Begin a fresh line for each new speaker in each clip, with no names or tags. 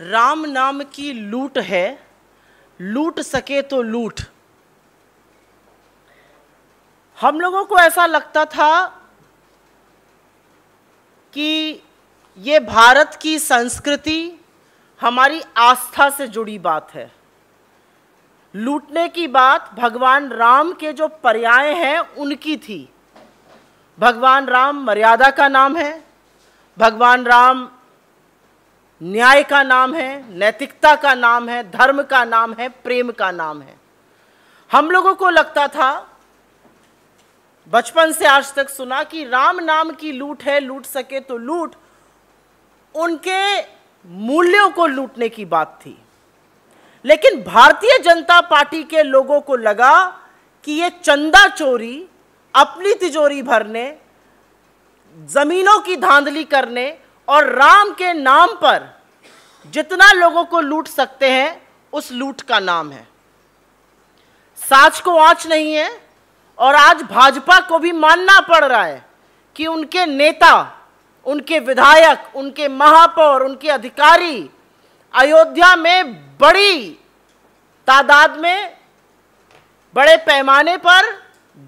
राम नाम की लूट है लूट सके तो लूट हम लोगों को ऐसा लगता था कि ये भारत की संस्कृति हमारी आस्था से जुड़ी बात है लूटने की बात भगवान राम के जो पर्याय हैं उनकी थी भगवान राम मर्यादा का नाम है भगवान राम न्याय का नाम है नैतिकता का नाम है धर्म का नाम है प्रेम का नाम है हम लोगों को लगता था बचपन से आज तक सुना कि राम नाम की लूट है लूट सके तो लूट उनके मूल्यों को लूटने की बात थी लेकिन भारतीय जनता पार्टी के लोगों को लगा कि ये चंदा चोरी अपनी तिजोरी भरने जमीनों की धांधली करने और राम के नाम पर जितना लोगों को लूट सकते हैं उस लूट का नाम है साच को आँच नहीं है और आज भाजपा को भी मानना पड़ रहा है कि उनके नेता उनके विधायक उनके महापौर उनके अधिकारी अयोध्या में बड़ी तादाद में बड़े पैमाने पर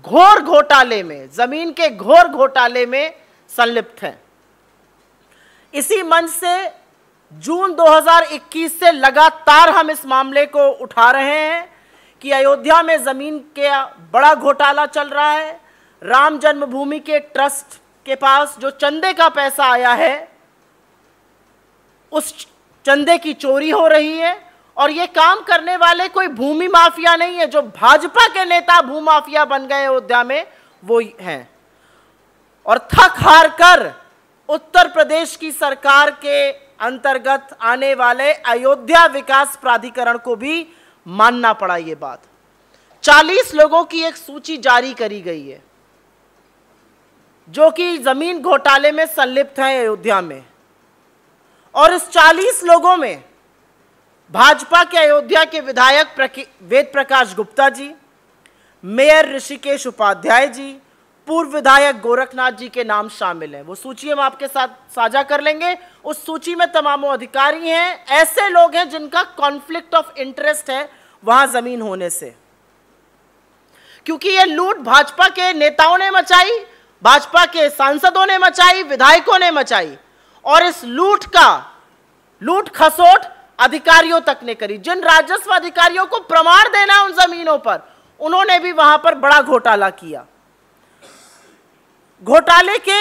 घोर घोटाले में जमीन के घोर घोटाले में संलिप्त हैं इसी मंच से जून 2021 से लगातार हम इस मामले को उठा रहे हैं कि अयोध्या में ज़मीन के बड़ा घोटाला चल रहा है राम जन्मभूमि के ट्रस्ट के पास जो चंदे का पैसा आया है उस चंदे की चोरी हो रही है और ये काम करने वाले कोई भूमि माफिया नहीं है जो भाजपा के नेता भू माफिया बन गए अयोध्या में वो हैं और थक हार कर उत्तर प्रदेश की सरकार के अंतर्गत आने वाले अयोध्या विकास प्राधिकरण को भी मानना पड़ा ये बात 40 लोगों की एक सूची जारी करी गई है जो कि जमीन घोटाले में संलिप्त हैं अयोध्या में और इस 40 लोगों में भाजपा के अयोध्या के विधायक वेद प्रकाश गुप्ता जी मेयर ऋषिकेश उपाध्याय जी पूर्व विधायक गोरखनाथ जी के नाम शामिल हैं वो सूची हम आपके साथ साझा कर लेंगे उस सूची में तमामों अधिकारी हैं ऐसे लोग हैं जिनका कॉन्फ्लिक्ट ऑफ इंटरेस्ट है वहां जमीन होने से क्योंकि ये लूट भाजपा के नेताओं ने मचाई भाजपा के सांसदों ने मचाई विधायकों ने मचाई और इस लूट का लूट खसोट अधिकारियों तक ने करी जिन राजस्व अधिकारियों को प्रमाण देना उन जमीनों पर उन्होंने भी वहां पर बड़ा घोटाला किया घोटाले के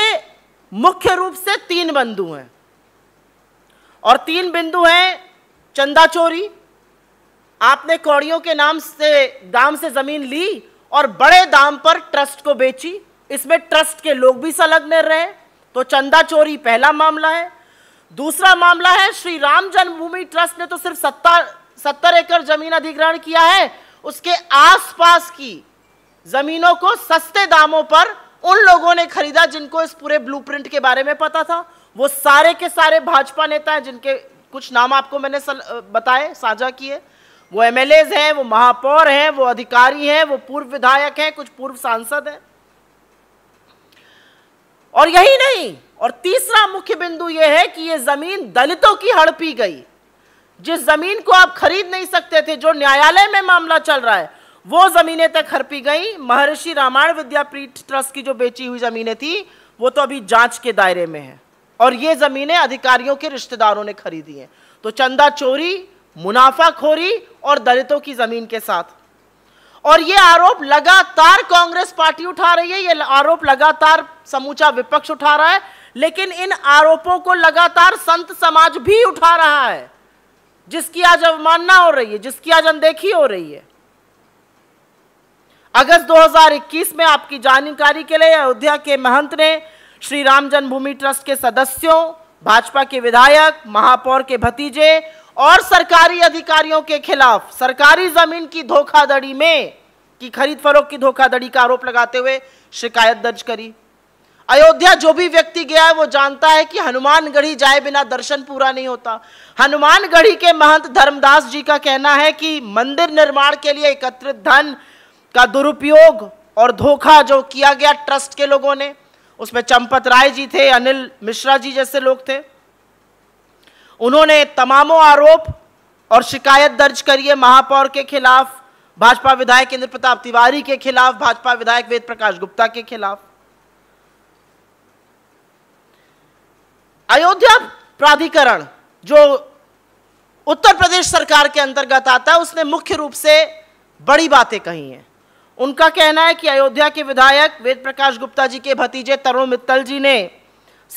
मुख्य रूप से तीन बिंदु हैं और तीन बिंदु हैं चंदा चोरी आपने कौड़ियों के नाम से दाम से ज़मीन ली और बड़े दाम पर ट्रस्ट को बेची इसमें ट्रस्ट के लोग भी संलग्न रहे तो चंदा चोरी पहला मामला है दूसरा मामला है श्री राम जन्मभूमि ट्रस्ट ने तो सिर्फ सत्तर सत्तर एकड़ जमीन अधिग्रहण किया है उसके आसपास की जमीनों को सस्ते दामों पर उन लोगों ने खरीदा जिनको इस पूरे ब्लूप्रिंट के बारे में पता था वो सारे के सारे भाजपा नेता हैं जिनके कुछ नाम आपको मैंने बताए साझा किए वो एम हैं वो महापौर हैं वो अधिकारी हैं वो पूर्व विधायक हैं कुछ पूर्व सांसद हैं और यही नहीं और तीसरा मुख्य बिंदु यह है कि ये जमीन दलितों की हड़पी गई जिस जमीन को आप खरीद नहीं सकते थे जो न्यायालय में मामला चल रहा है वो ज़मीनें तक हरपी गई महर्षि रामायण विद्यापीठ ट्रस्ट की जो बेची हुई ज़मीनें थी वो तो अभी जांच के दायरे में है और ये ज़मीनें अधिकारियों के रिश्तेदारों ने खरीदी हैं तो चंदा चोरी मुनाफाखोरी और दलितों की ज़मीन के साथ और ये आरोप लगातार कांग्रेस पार्टी उठा रही है ये आरोप लगातार समूचा विपक्ष उठा रहा है लेकिन इन आरोपों को लगातार संत समाज भी उठा रहा है जिसकी आज अवमानना हो रही है जिसकी आज अनदेखी हो रही है अगस्त 2021 में आपकी जानकारी के लिए अयोध्या के महंत ने श्री राम जन्मभूमि ट्रस्ट के सदस्यों भाजपा के विधायक महापौर के भतीजे और सरकारी अधिकारियों के खिलाफ सरकारी जमीन की धोखाधड़ी में की खरीद फरोख की धोखाधड़ी का आरोप लगाते हुए शिकायत दर्ज करी अयोध्या जो भी व्यक्ति गया है वो जानता है कि हनुमानगढ़ी जाए बिना दर्शन पूरा नहीं होता हनुमानगढ़ी के महंत धर्मदास जी का कहना है कि मंदिर निर्माण के लिए एकत्रित धन का दुरुपयोग और धोखा जो किया गया ट्रस्ट के लोगों ने उसमें चंपत राय जी थे अनिल मिश्रा जी जैसे लोग थे उन्होंने तमामों आरोप और शिकायत दर्ज करिए महापौर के खिलाफ भाजपा विधायक इंद्र प्रताप तिवारी के खिलाफ भाजपा विधायक वेद प्रकाश गुप्ता के खिलाफ अयोध्या प्राधिकरण जो उत्तर प्रदेश सरकार के अंतर्गत आता है उसने मुख्य रूप से बड़ी बातें कही हैं उनका कहना है कि अयोध्या के विधायक वेद प्रकाश गुप्ता जी के भतीजे तरुण मित्तल जी ने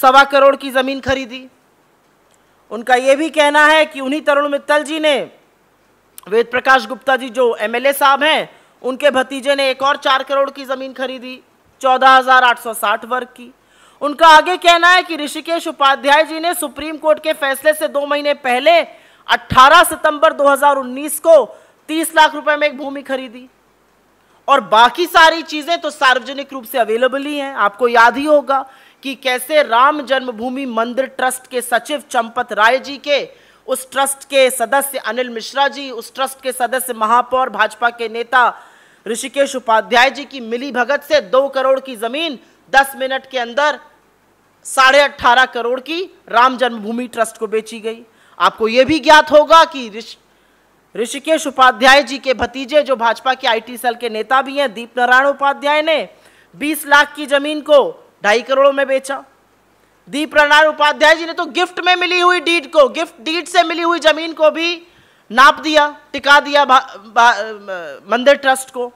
सवा करोड़ की ज़मीन खरीदी उनका यह भी कहना है कि उन्हीं तरुण मित्तल जी ने वेद प्रकाश गुप्ता जी जो एमएलए साहब हैं उनके भतीजे ने एक और चार करोड़ की ज़मीन खरीदी चौदह हज़ार आठ सौ साठ वर्ग की उनका आगे कहना है कि ऋषिकेश उपाध्याय जी ने सुप्रीम कोर्ट के फैसले से दो महीने पहले 18 सितंबर 2019 को 30 लाख रुपए में एक भूमि खरीदी और बाकी सारी चीजें तो सार्वजनिक रूप से अवेलेबल ही हैं आपको याद ही होगा कि कैसे राम जन्मभूमि मंदिर ट्रस्ट के सचिव चंपत राय जी के उस ट्रस्ट के सदस्य अनिल मिश्रा जी उस ट्रस्ट के सदस्य महापौर भाजपा के नेता ऋषिकेश उपाध्याय जी की मिली भगत से दो करोड़ की जमीन दस मिनट के अंदर साढ़े अट्ठारह करोड़ की राम जन्मभूमि ट्रस्ट को बेची गई आपको यह भी ज्ञात होगा कि ऋषिकेश उपाध्याय जी के भतीजे जो भाजपा के आईटी सेल के नेता भी हैं दीप नारायण उपाध्याय ने 20 लाख की जमीन को ढाई करोड़ में बेचा दीप नारायण उपाध्याय जी ने तो गिफ्ट में मिली हुई डीड को गिफ्ट डीड से मिली हुई जमीन को भी नाप दिया टिका दिया मंदिर ट्रस्ट को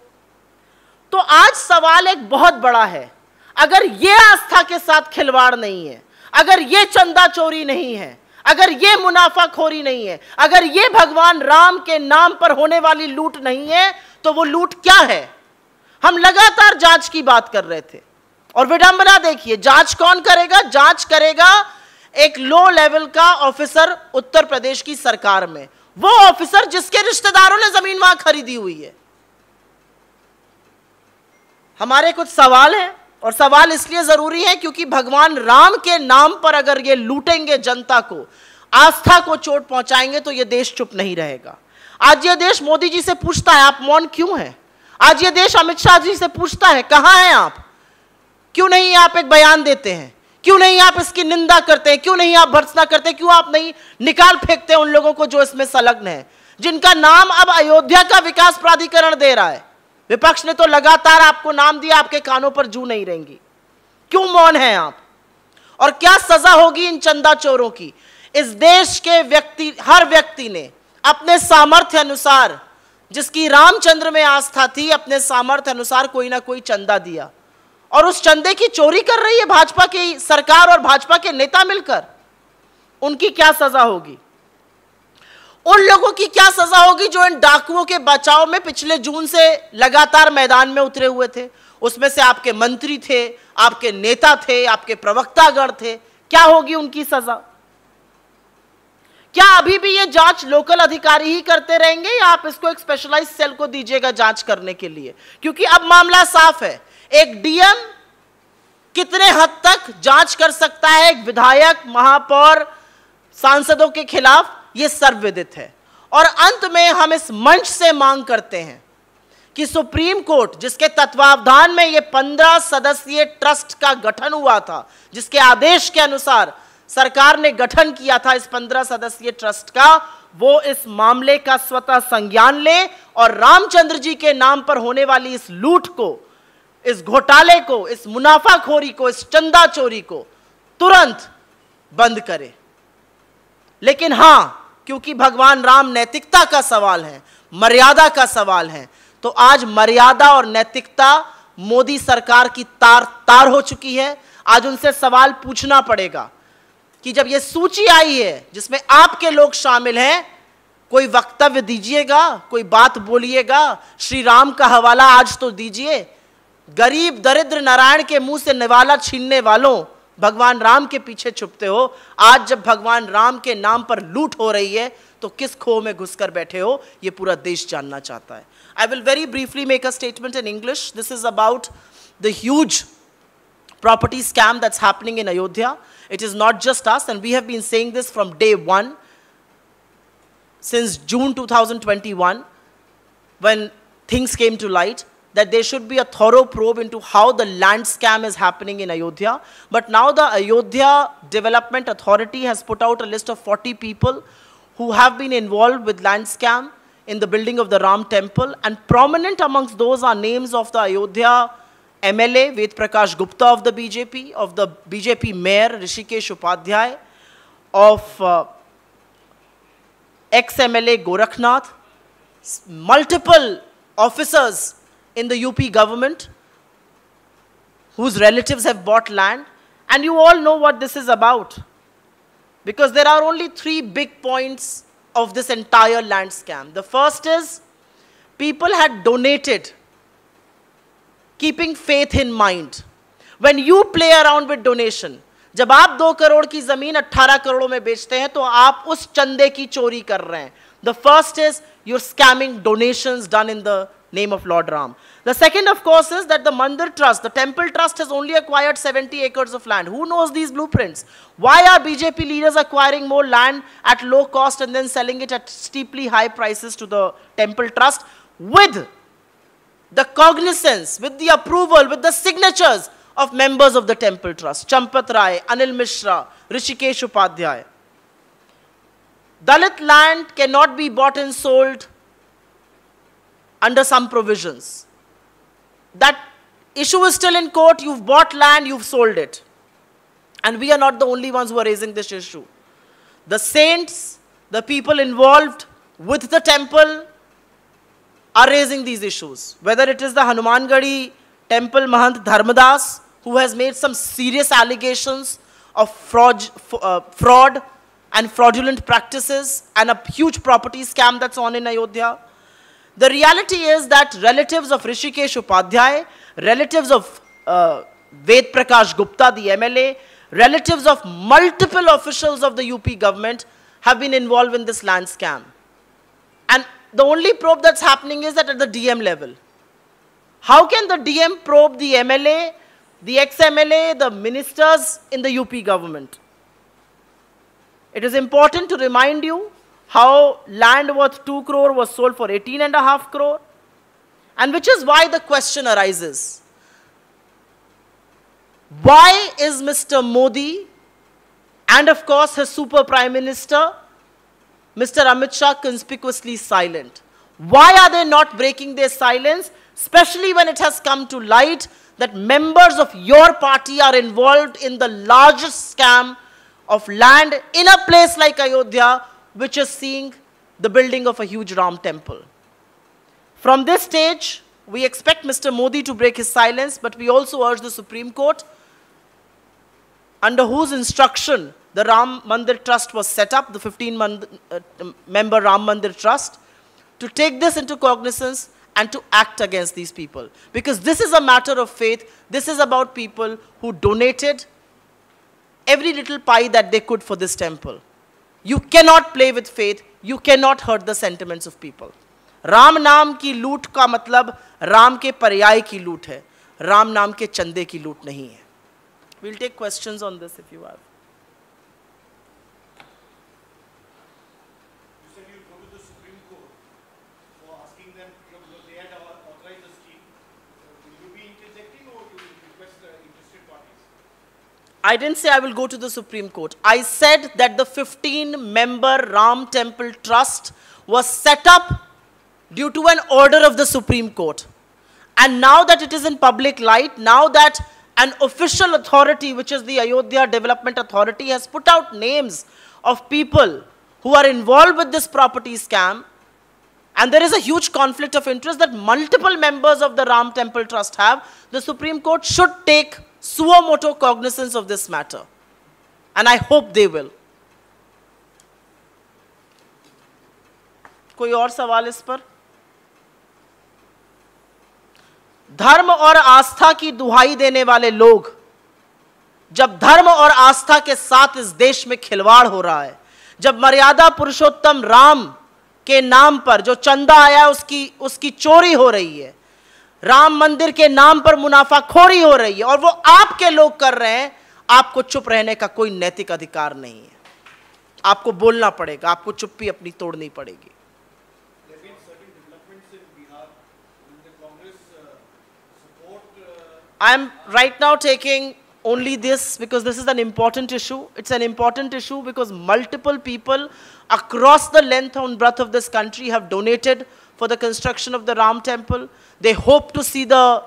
तो आज सवाल एक बहुत बड़ा है अगर ये आस्था के साथ खिलवाड़ नहीं है अगर ये चंदा चोरी नहीं है अगर ये मुनाफाखोरी नहीं है अगर ये भगवान राम के नाम पर होने वाली लूट नहीं है तो वो लूट क्या है हम लगातार जांच की बात कर रहे थे और विडंबना देखिए जांच कौन करेगा जांच करेगा एक लो लेवल का ऑफिसर उत्तर प्रदेश की सरकार में वो ऑफिसर जिसके रिश्तेदारों ने जमीन वहां खरीदी हुई है हमारे कुछ सवाल हैं और सवाल इसलिए जरूरी है क्योंकि भगवान राम के नाम पर अगर ये लूटेंगे जनता को आस्था को चोट पहुंचाएंगे तो ये देश चुप नहीं रहेगा आज ये देश मोदी जी से पूछता है आप मौन क्यों हैं आज ये देश अमित शाह जी से पूछता है कहां हैं आप क्यों नहीं आप एक बयान देते हैं क्यों नहीं आप इसकी निंदा करते हैं क्यों नहीं आप भर्सना करते क्यों आप नहीं निकाल फेंकते उन लोगों को जो इसमें संलग्न है जिनका नाम अब अयोध्या का विकास प्राधिकरण दे रहा है विपक्ष ने तो लगातार आपको नाम दिया आपके कानों पर जू नहीं रहेंगी क्यों मौन है आप और क्या सजा होगी इन चंदा चोरों की इस देश के व्यक्ति हर व्यक्ति ने अपने सामर्थ्य अनुसार जिसकी रामचंद्र में आस्था थी अपने सामर्थ्य अनुसार कोई ना कोई चंदा दिया और उस चंदे की चोरी कर रही है भाजपा की सरकार और भाजपा के नेता मिलकर उनकी क्या सजा होगी उन लोगों की क्या सजा होगी जो इन डाकुओं के बचाव में पिछले जून से लगातार मैदान में उतरे हुए थे उसमें से आपके मंत्री थे आपके नेता थे आपके प्रवक्तागण थे क्या होगी उनकी सजा क्या अभी भी ये जांच लोकल अधिकारी ही करते रहेंगे या आप इसको एक स्पेशलाइज सेल को दीजिएगा जांच करने के लिए क्योंकि अब मामला साफ है एक डीएम कितने हद तक जांच कर सकता है एक विधायक महापौर सांसदों के खिलाफ ये सर्वविदित है और अंत में हम इस मंच से मांग करते हैं कि सुप्रीम कोर्ट जिसके तत्वावधान में ये पंद्रह सदस्यीय ट्रस्ट का गठन हुआ था जिसके आदेश के अनुसार सरकार ने गठन किया था इस पंद्रह सदस्यीय ट्रस्ट का वो इस मामले का स्वतः संज्ञान ले और रामचंद्र जी के नाम पर होने वाली इस लूट को इस घोटाले को इस मुनाफाखोरी को इस चंदा चोरी को तुरंत बंद करे लेकिन हां क्योंकि भगवान राम नैतिकता का सवाल है मर्यादा का सवाल है तो आज मर्यादा और नैतिकता मोदी सरकार की तार तार हो चुकी है आज उनसे सवाल पूछना पड़ेगा कि जब ये सूची आई है जिसमें आपके लोग शामिल हैं कोई वक्तव्य दीजिएगा कोई बात बोलिएगा श्री राम का हवाला आज तो दीजिए गरीब दरिद्र नारायण के मुंह से निवाला छीनने वालों भगवान राम के पीछे छुपते हो आज जब भगवान राम के नाम पर लूट हो रही है तो किस खो में घुसकर बैठे हो ये पूरा देश जानना चाहता है I will very briefly make a statement in English this is about the huge property scam that's happening in Ayodhya it is not just us and we have been saying this from day one since June two thousand twenty one when things came to light that there should be a thorough probe into how the land scam is happening in Ayodhya. But now the Ayodhya Development Authority has put out a list of 40 people who have been involved with land scam in the building of the Ram temple. And prominent amongst those are names of the Ayodhya MLA, Ved Prakash Gupta of the BJP, of the BJP mayor, Rishikesh Upadhyay, of uh, ex-MLA Goraknath, multiple officers in the UP government whose relatives have bought land. And you all know what this is about. Because there are only three big points of this entire land scam. The first is people had donated, keeping faith in mind. When you play around with donation, जब आप दो करोड़ की जमीन 18 करोड़ों में बेचते हैं तो आप उस चंदे की चोरी कर रहे हैं the first is your scamming donation done in the name of Lord Ram. The second, of course, is that the Mandir Trust, the Temple Trust has only acquired 70 acres of land. Who knows these blueprints? Why are BJP leaders acquiring more land at low cost and then selling it at steeply high prices to the Temple Trust with the cognizance, with the approval, with the signatures of members of the Temple Trust, Champat Rai, Anil Mishra, Rishikesh Upadhyay. Dalit land cannot be bought and sold under some provisions. That issue is still in court, you've bought land, you've sold it. And we are not the only ones who are raising this issue. The saints, the people involved with the temple are raising these issues. Whether it is the Hanumangadi temple Mahant Dharmadas, who has made some serious allegations of fraud, uh, fraud and fraudulent practices and a huge property scam that's on in Ayodhya the reality is that relatives of Rishikesh Upadhyay, relatives of uh, Ved Prakash Gupta, the MLA, relatives of multiple officials of the UP government have been involved in this land scam. And the only probe that's happening is that at the DM level. How can the DM probe the MLA, the ex-MLA, the ministers in the UP government? It is important to remind you how land worth 2 crore was sold for 18 and a half crore. And which is why the question arises. Why is Mr. Modi and of course his super prime minister, Mr. Amit Shah conspicuously silent? Why are they not breaking their silence, especially when it has come to light that members of your party are involved in the largest scam of land in a place like Ayodhya which is seeing the building of a huge Ram temple. From this stage, we expect Mr. Modi to break his silence, but we also urge the Supreme Court, under whose instruction the Ram Mandir Trust was set up, the 15-member uh, um, Ram Mandir Trust, to take this into cognizance and to act against these people. Because this is a matter of faith. This is about people who donated every little pie that they could for this temple. You can not play with faith you can not hurt the sentiments of people Ram नाम की लूट का मतलब राम के पर्याय की लूट है राम नाम के चंदे की लूट नहीं है will take question on this if you are I didn't say I will go to the Supreme Court. I said that the 15-member Ram Temple Trust was set up due to an order of the Supreme Court. And now that it is in public light, now that an official authority, which is the Ayodhya Development Authority, has put out names of people who are involved with this property scam, and there is a huge conflict of interest that multiple members of the Ram Temple Trust have, the Supreme Court should take suo motu cognizance of this matter. And I hope they will. कोई और सवाल इस पर धर्म और आस्था की दुहाई देने वाले लोग जब धर्म और आस्था के साथ इस देश में खिलवाड़ हो रहा है जब मर्यादा पुरुषोत्तम राम के नाम पर जो चंदा आया उसकी उसकी चोरी हो रही है राम मंदिर के नाम पर मुनाफा खोरी हो रही है और वो आपके लोग कर रहे हैं आपको चुप रहने का कोई नैतिक अधिकार नहीं है आपको बोलना पड़ेगा आपको चुप्पी अपनी तोड़नी पड़ेगी I am right now taking only this because this is an important issue it's an important issue because multiple people across the length on breadth of this country have donated for the construction of the Ram temple. They hope to see the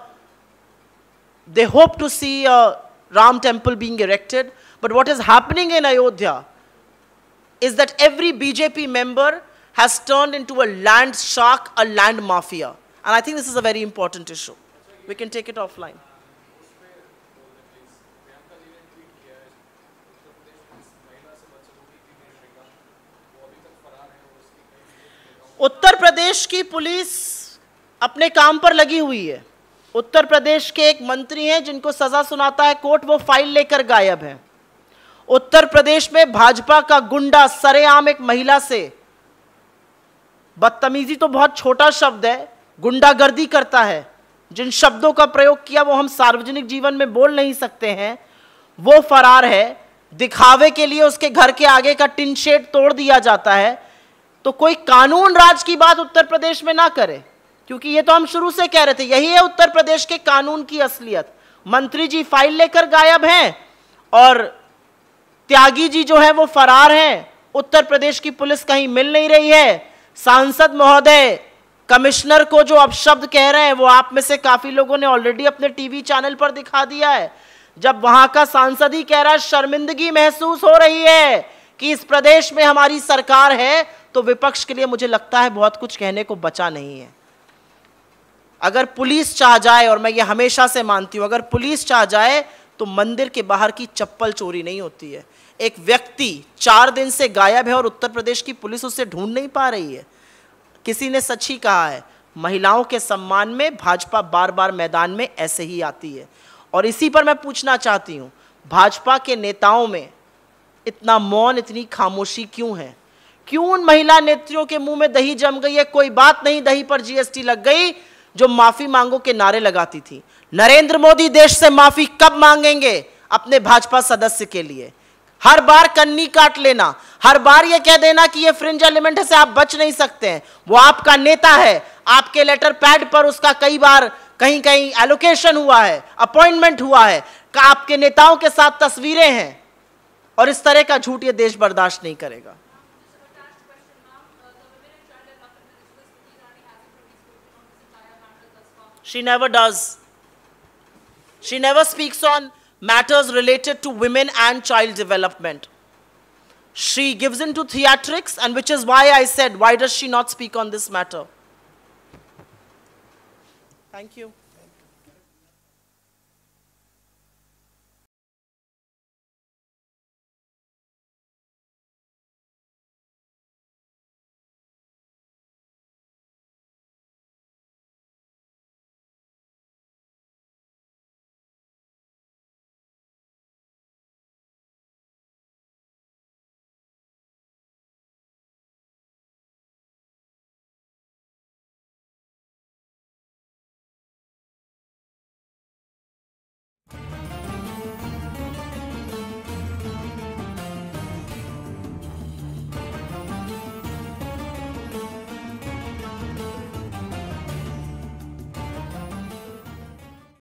they hope to see a uh, Ram temple being erected. But what is happening in Ayodhya is that every BJP member has turned into a land shark, a land mafia. And I think this is a very important issue. We can take it offline. Uttar Pradesh की police अपने काम पर लगी हुई है उत्तर प्रदेश के एक मंत्री हैं जिनको सजा सुनाता है कोर्ट वो फाइल लेकर गायब है उत्तर प्रदेश में भाजपा का गुंडा सरेआम एक महिला से बदतमीजी तो बहुत छोटा शब्द है गुंडागर्दी करता है जिन शब्दों का प्रयोग किया वो हम सार्वजनिक जीवन में बोल नहीं सकते हैं वो फरार है दिखावे के लिए उसके घर के आगे का टिन शेड तोड़ दिया जाता है तो कोई कानून राज की बात उत्तर प्रदेश में ना करे क्योंकि ये तो हम शुरू से कह रहे थे यही है उत्तर प्रदेश के कानून की असलियत मंत्री जी फाइल लेकर गायब हैं और त्यागी जी जो है वो फरार हैं उत्तर प्रदेश की पुलिस कहीं मिल नहीं रही है सांसद महोदय कमिश्नर को जो अपशब्द कह रहे हैं वो आप में से काफी लोगों ने ऑलरेडी अपने टीवी चैनल पर दिखा दिया है जब वहां का सांसद ही कह रहा है शर्मिंदगी महसूस हो रही है कि इस प्रदेश में हमारी सरकार है तो विपक्ष के लिए मुझे लगता है बहुत कुछ कहने को बचा नहीं है अगर पुलिस चाह जाए और मैं ये हमेशा से मानती हूँ अगर पुलिस चाह जाए तो मंदिर के बाहर की चप्पल चोरी नहीं होती है एक व्यक्ति चार दिन से गायब है और उत्तर प्रदेश की पुलिस उसे ढूंढ नहीं पा रही है किसी ने सच ही कहा है महिलाओं के सम्मान में भाजपा बार बार मैदान में ऐसे ही आती है और इसी पर मैं पूछना चाहती हूँ भाजपा के नेताओं में इतना मौन इतनी खामोशी क्यों है क्यों उन महिला नेत्रियों के मुंह में दही जम गई है कोई बात नहीं दही पर जीएसटी लग गई जो माफी मांगो के नारे लगाती थी नरेंद्र मोदी देश से माफी कब मांगेंगे अपने भाजपा सदस्य के लिए हर बार कन्नी काट लेना हर बार यह कह देना कि यह फ्रिंज एलिमेंट से आप बच नहीं सकते हैं वो आपका नेता है आपके लेटर पैड पर उसका कई बार कहीं कहीं एलोकेशन हुआ है अपॉइंटमेंट हुआ है आपके नेताओं के साथ तस्वीरें हैं और इस तरह का झूठ ये देश बर्दाश्त नहीं करेगा She never does. She never speaks on matters related to women and child development. She gives in to theatrics, and which is why I said, why does she not speak on this matter? Thank you.